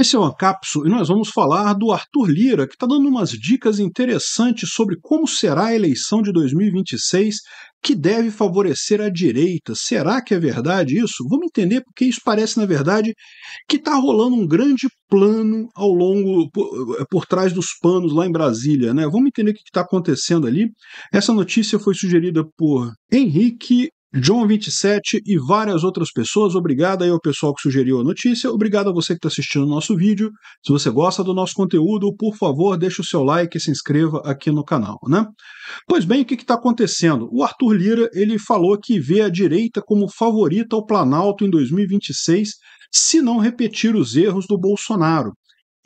Esse é o cápsula e nós vamos falar do Arthur Lira, que está dando umas dicas interessantes sobre como será a eleição de 2026, que deve favorecer a direita. Será que é verdade isso? Vamos entender porque isso parece, na verdade, que está rolando um grande plano ao longo, por, eh, por, trás dos panos lá em Brasília. Né? Vamos entender o que está acontecendo ali. Essa notícia foi sugerida por Henrique John 27 e várias outras pessoas. Obrigado aí ao pessoal que sugeriu a notícia. Obrigado a você que está assistindo o nosso vídeo. Se você gosta do nosso conteúdo, por favor, deixe o seu like e se inscreva aqui no canal, né? Pois bem, o que está acontecendo? O Arthur Lira ele falou que vê a direita como favorita ao Planalto em 2026 se não repetir os erros do Bolsonaro.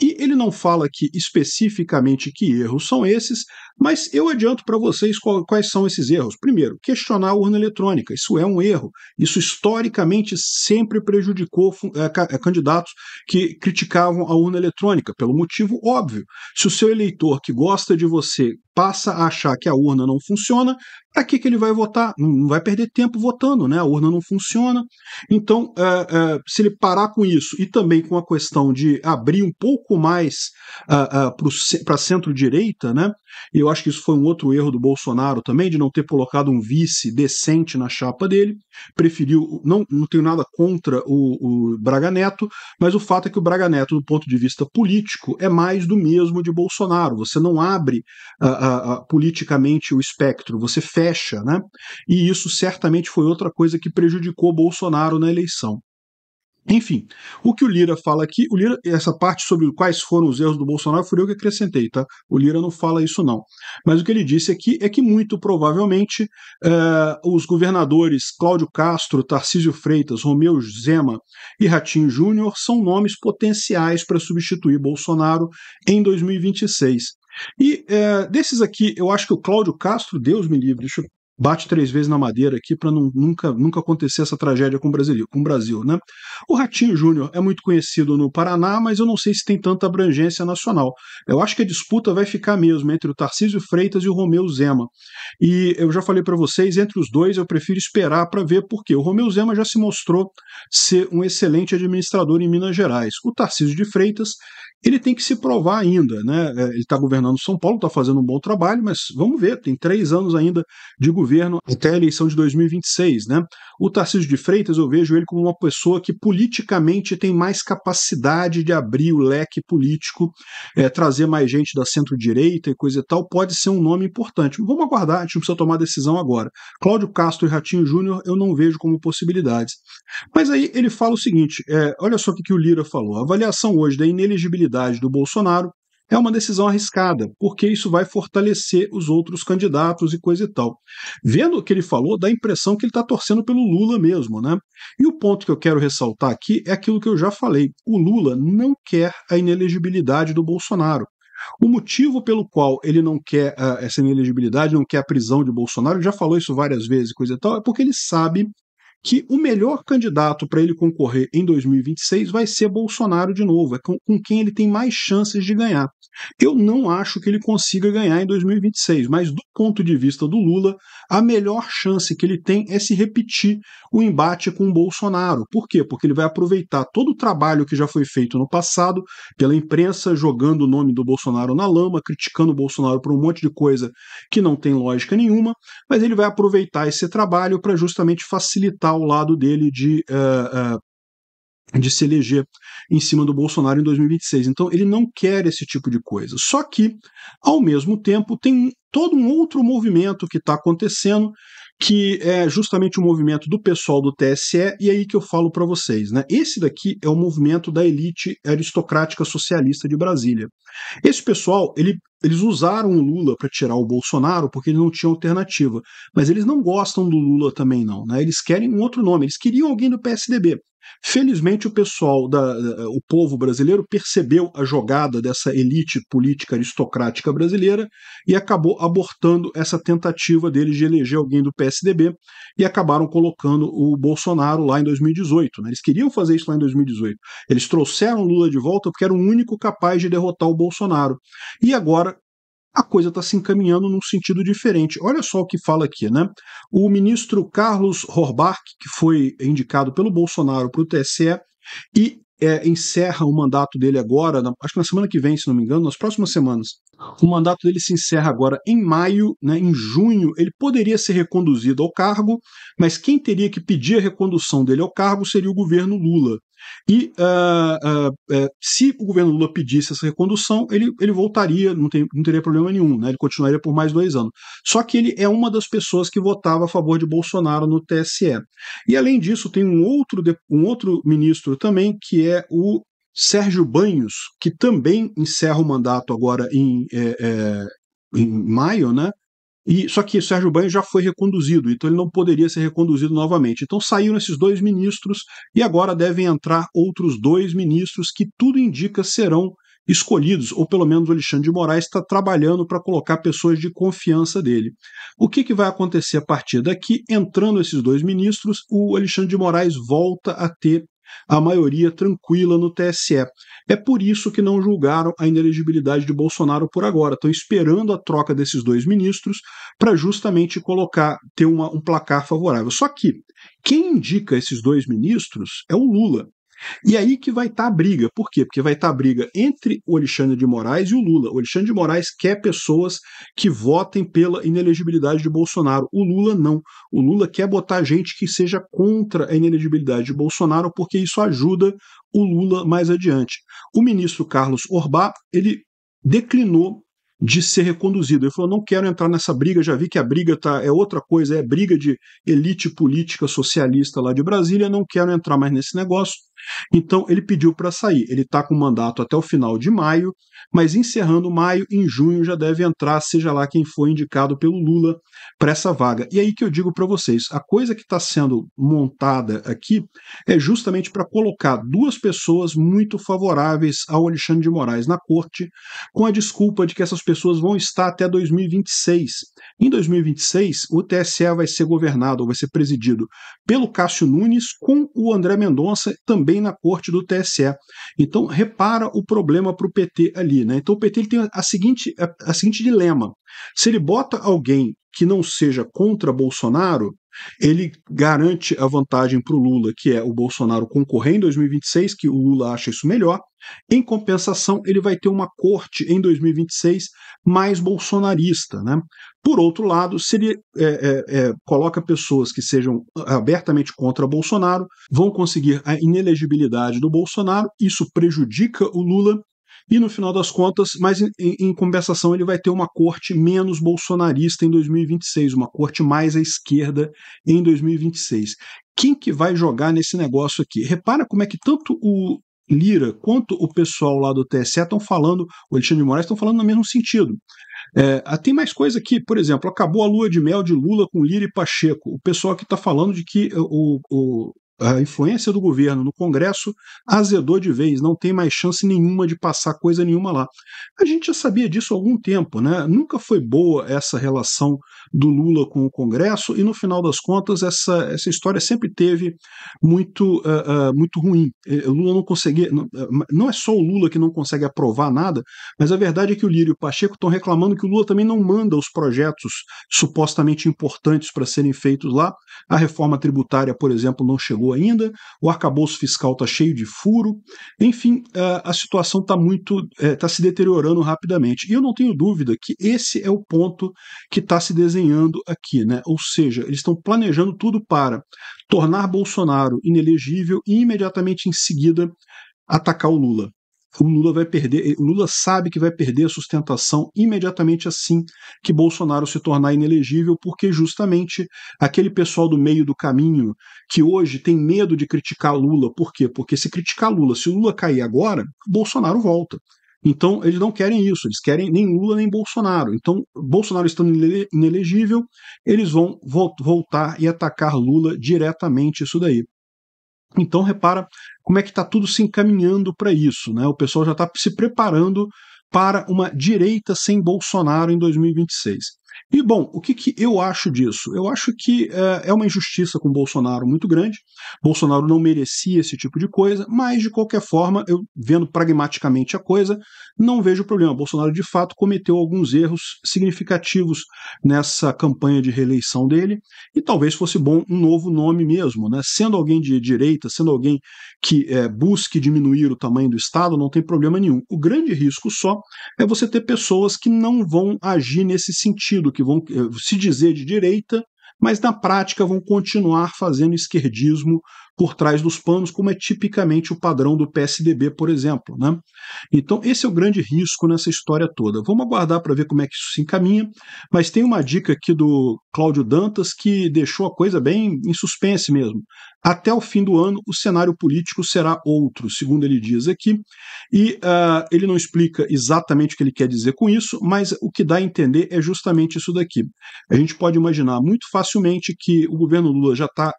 E ele não fala aqui especificamente que erros são esses, mas eu adianto para vocês quais são esses erros. Primeiro, questionar a urna eletrônica. Isso é um erro. Isso historicamente sempre prejudicou eh, eh, candidatos que criticavam a urna eletrônica, pelo motivo óbvio. Se o seu eleitor que gosta de você passa a achar que a urna não funciona, para que, que ele vai votar? Não vai perder tempo votando, né? A urna não funciona. Então, é, é, se ele parar com isso e também com a questão de abrir um pouco mais uh, uh, para centro-direita, né? Eu acho que isso foi um outro erro do Bolsonaro também, de não ter colocado um vice decente na chapa dele. Preferiu, não, não tenho nada contra o, o Braga Neto, mas o fato é que o Braga Neto, do ponto de vista político, é mais do mesmo de Bolsonaro. Você não abre. Uh, a, politicamente o espectro, você fecha, né? E isso certamente foi outra coisa que prejudicou Bolsonaro na eleição. Enfim, o que o Lira fala aqui, o Lira, essa parte sobre quais foram os erros do Bolsonaro foi eu que acrescentei, tá? O Lira não fala isso, não. Mas o que ele disse aqui é que muito provavelmente eh, os governadores Cláudio Castro, Tarcísio Freitas, Romeu Zema e Ratinho Júnior são nomes potenciais para substituir Bolsonaro em 2026. E é, desses aqui, eu acho que o Cláudio Castro, Deus me livre, deixa eu bate três vezes na madeira aqui para nunca, nunca acontecer essa tragédia com o Brasil, com o Brasil, né? O Ratinho Júnior é muito conhecido no Paraná, mas eu não sei se tem tanta abrangência nacional. Eu acho que a disputa vai ficar mesmo entre o Tarcísio Freitas e o Romeu Zema. E eu já falei para vocês, entre os dois eu prefiro esperar para ver porque o Romeu Zema já se mostrou ser um excelente administrador em Minas Gerais. O Tarcísio de Freitas ele tem que se provar ainda, né? É, ele está governando São Paulo, está fazendo um bom trabalho, mas vamos ver, tem três anos ainda de governo governo até a eleição de 2026. Né? O Tarcísio de Freitas, eu vejo ele como uma pessoa que politicamente tem mais capacidade de abrir o leque político, é, trazer mais gente da centro-direita e coisa e tal, pode ser um nome importante. Vamos aguardar, a gente não precisa tomar decisão agora. Cláudio Castro e Ratinho Júnior eu não vejo como possibilidades. Mas aí ele fala o seguinte: é, olha só o que, que o Lira falou. A avaliação hoje da inelegibilidade do Bolsonaro é uma decisão arriscada, porque isso vai fortalecer os outros candidatos e coisa e tal. Vendo o que ele falou, dá a impressão que ele está torcendo pelo Lula mesmo, né? E o ponto que eu quero ressaltar aqui é aquilo que eu já falei: o Lula não quer a inelegibilidade do Bolsonaro. O motivo pelo qual ele não quer uh, essa inelegibilidade, não quer a prisão de Bolsonaro, já falou isso várias vezes, coisa e tal, é porque ele sabe que o melhor candidato para ele concorrer em 2026 vai ser Bolsonaro de novo, é com, com quem ele tem mais chances de ganhar. Eu não acho que ele consiga ganhar em 2026, mas do ponto de vista do Lula, a melhor chance que ele tem é se repetir o embate com o Bolsonaro. Por quê? Porque ele vai aproveitar todo o trabalho que já foi feito no passado pela imprensa jogando o nome do Bolsonaro na lama, criticando o Bolsonaro por um monte de coisa que não tem lógica nenhuma, mas ele vai aproveitar esse trabalho para justamente facilitar ao lado dele de, uh, uh, de se eleger em cima do Bolsonaro em 2026. Então ele não quer esse tipo de coisa. Só que, ao mesmo tempo, tem todo um outro movimento que está acontecendo, que é justamente o movimento do pessoal do TSE, e é aí que eu falo para vocês. Né? Esse daqui é o movimento da elite aristocrática socialista de Brasília. Esse pessoal, ele eles usaram o Lula para tirar o Bolsonaro porque eles não tinham alternativa. Mas eles não gostam do Lula também, não. Né? Eles querem um outro nome. Eles queriam alguém do PSDB. Felizmente, o pessoal, da, o povo brasileiro, percebeu a jogada dessa elite política aristocrática brasileira e acabou abortando essa tentativa deles de eleger alguém do PSDB e acabaram colocando o Bolsonaro lá em 2018. Né? Eles queriam fazer isso lá em 2018. Eles trouxeram Lula de volta porque era o único capaz de derrotar o Bolsonaro. E agora a coisa está se encaminhando num sentido diferente. Olha só o que fala aqui, né? O ministro Carlos Horbach, que foi indicado pelo Bolsonaro para o TSE e é, encerra o mandato dele agora, na, acho que na semana que vem, se não me engano, nas próximas semanas. O mandato dele se encerra agora em maio, né? em junho ele poderia ser reconduzido ao cargo, mas quem teria que pedir a recondução dele ao cargo seria o governo Lula. E uh, uh, uh, se o governo Lula pedisse essa recondução, ele, ele voltaria, não, tem, não teria problema nenhum, né? ele continuaria por mais dois anos. Só que ele é uma das pessoas que votava a favor de Bolsonaro no TSE. E além disso, tem um outro, um outro ministro também, que é o Sérgio Banhos, que também encerra o mandato agora em, é, é, em maio, né? E, só que o Sérgio Banho já foi reconduzido, então ele não poderia ser reconduzido novamente. Então saíram esses dois ministros e agora devem entrar outros dois ministros que tudo indica serão escolhidos, ou pelo menos o Alexandre de Moraes está trabalhando para colocar pessoas de confiança dele. O que, que vai acontecer a partir daqui? Entrando esses dois ministros, o Alexandre de Moraes volta a ter a maioria tranquila no TSE. É por isso que não julgaram a inelegibilidade de Bolsonaro por agora. Estão esperando a troca desses dois ministros para justamente colocar, ter uma, um placar favorável. Só que quem indica esses dois ministros é o Lula. E aí que vai estar tá a briga. Por quê? Porque vai estar tá a briga entre o Alexandre de Moraes e o Lula. O Alexandre de Moraes quer pessoas que votem pela inelegibilidade de Bolsonaro. O Lula não. O Lula quer botar gente que seja contra a inelegibilidade de Bolsonaro, porque isso ajuda o Lula mais adiante. O ministro Carlos Orbá, ele declinou de ser reconduzido. Ele falou: não quero entrar nessa briga, já vi que a briga tá, é outra coisa, é briga de elite política socialista lá de Brasília, não quero entrar mais nesse negócio então ele pediu para sair. Ele está com mandato até o final de maio, mas encerrando maio, em junho já deve entrar, seja lá quem for indicado pelo Lula para essa vaga. E aí que eu digo para vocês: a coisa que está sendo montada aqui é justamente para colocar duas pessoas muito favoráveis ao Alexandre de Moraes na corte, com a desculpa de que essas pessoas vão estar até 2026. Em 2026, o TSE vai ser governado, ou vai ser presidido pelo Cássio Nunes, com o André Mendonça também também na corte do TSE. Então, repara o problema para o PT ali. Né? Então, o PT ele tem a seguinte, a, a seguinte dilema: se ele bota alguém que não seja contra Bolsonaro, ele garante a vantagem para o Lula, que é o Bolsonaro concorrer em 2026, que o Lula acha isso melhor. Em compensação, ele vai ter uma corte em 2026 mais bolsonarista. Né? Por outro lado, se ele é, é, é, coloca pessoas que sejam abertamente contra Bolsonaro, vão conseguir a inelegibilidade do Bolsonaro, isso prejudica o Lula e no final das contas, mas em, em, compensação, ele vai ter uma corte menos bolsonarista em 2026, uma corte mais à esquerda em 2026. Quem que vai jogar nesse negócio aqui? Repara como é que tanto o Lira quanto o pessoal lá do TSE estão falando, o Alexandre de Moraes estão falando no mesmo sentido. É, ah, tem mais coisa aqui, por exemplo, acabou a lua de mel de Lula com Lira e Pacheco. O pessoal que está falando de que o, o, a influência do governo no Congresso azedou de vez, não tem mais chance nenhuma de passar coisa nenhuma lá. A gente já sabia disso há algum tempo, né? Nunca foi boa essa relação do Lula com o Congresso e no final das contas essa, essa história sempre teve muito, uh, uh, muito ruim. O eh, Lula não conseguia, não, não é só o Lula que não consegue aprovar nada, mas a verdade é que o Lírio e o Pacheco estão reclamando que o Lula também não manda os projetos supostamente importantes para serem feitos lá. A reforma tributária, por exemplo, não chegou chegou ainda, o arcabouço fiscal está cheio de furo, enfim, a, situação está muito, está é, se deteriorando rapidamente. E eu não tenho dúvida que esse é o ponto que está se desenhando aqui, né? Ou seja, eles estão planejando tudo para tornar Bolsonaro inelegível e imediatamente em seguida atacar o Lula o Lula vai perder, o Lula sabe que vai perder a sustentação imediatamente assim que Bolsonaro se tornar inelegível, porque justamente aquele pessoal do meio do caminho que hoje tem medo de criticar Lula, por quê? Porque se criticar Lula, se o Lula cair agora, Bolsonaro volta. Então, eles não querem isso, eles querem nem Lula nem Bolsonaro. Então, Bolsonaro estando inelegível, eles vão voltar e atacar Lula diretamente, isso daí. Então repara como é que está tudo se encaminhando para isso, né? O pessoal já está se preparando para uma direita sem Bolsonaro em 2026. E, bom, o que, que eu acho disso? Eu acho que uh, é uma injustiça com Bolsonaro muito grande. Bolsonaro não merecia esse tipo de coisa, mas, de qualquer forma, eu vendo pragmaticamente a coisa, não vejo problema. Bolsonaro, de fato, cometeu alguns erros significativos nessa campanha de reeleição dele, e talvez fosse bom um novo nome mesmo. Né? Sendo alguém de direita, sendo alguém que é, busque diminuir o tamanho do Estado, não tem problema nenhum. O grande risco só é você ter pessoas que não vão agir nesse sentido partido que vão eh, se dizer de direita, mas na prática vão continuar fazendo esquerdismo por trás dos panos, como é tipicamente o padrão do PSDB, por exemplo. Né? Então, esse é o grande risco nessa história toda. Vamos aguardar para ver como é que isso se encaminha, mas tem uma dica aqui do Cláudio Dantas que deixou a coisa bem em suspense mesmo. Até o fim do ano, o cenário político será outro, segundo ele diz aqui, e uh, ele não explica exatamente o que ele quer dizer com isso, mas o que dá a entender é justamente isso daqui. A gente pode imaginar muito facilmente que o governo Lula já está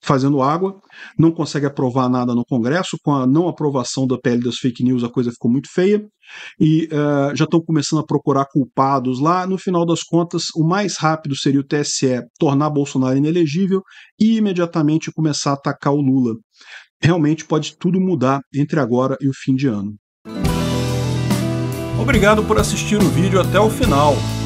fazendo água, não consegue aprovar nada no Congresso, com a não aprovação da PL das fake news a coisa ficou muito feia, e uh, já estão começando a procurar culpados lá. No final das contas, o mais rápido seria o TSE tornar Bolsonaro inelegível e imediatamente começar a atacar o Lula. Realmente pode tudo mudar entre agora e o fim de ano. Obrigado por assistir o vídeo até o final.